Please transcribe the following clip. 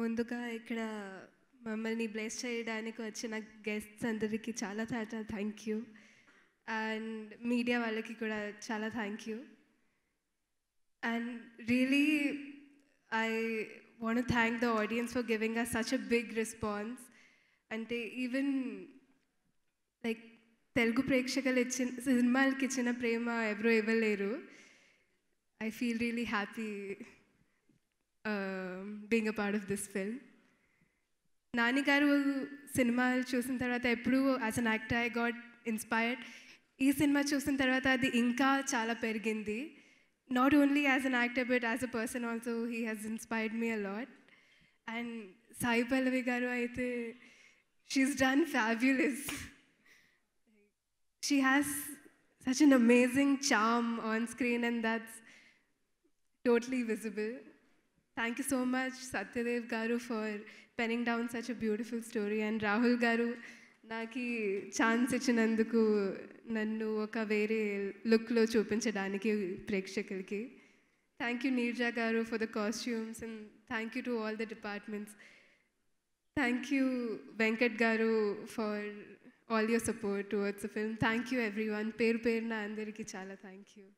ముందుగా ఇక్కడ మమ్మల్ని బ్లెస్ చేయడానికి వచ్చిన గెస్ట్స్ అందరికీ చాలా చాలా థ్యాంక్ యూ అండ్ మీడియా వాళ్ళకి కూడా చాలా thank you and really I want thank the audience for giving a such a big response అంటే ఈవెన్ లైక్ తెలుగు ప్రేక్షకులు ఇచ్చిన సినిమాలకి ఇచ్చిన ప్రేమ ఎవరు ఇవ్వలేరు I feel really happy being a part of this film. Nani Garu cinema chosen tarvata eppudu as an actor I got inspired. Ee cinema chosen tarvata adi inka chala perigindi. Not only as an actor but as a person also he has inspired me a lot. And Sai Pallavi Garu aithe she's done fabulous. She has such an amazing charm on screen and that's totally visible. Thank you so much Satyadev గారు for penning down such a beautiful story and Rahul గారు నాకు chance ఇచ్చినందుకు నన్ను ఒక వేరే లుక్లో చూపించడానికి ప్రేక్షకులకి థ్యాంక్ యూ నీర్జా గారు for the costumes and thank you to all the departments thank you Venkat గారు for all your support towards film thank you everyone పేరు పేరున అందరికీ చాలా థ్యాంక్ యూ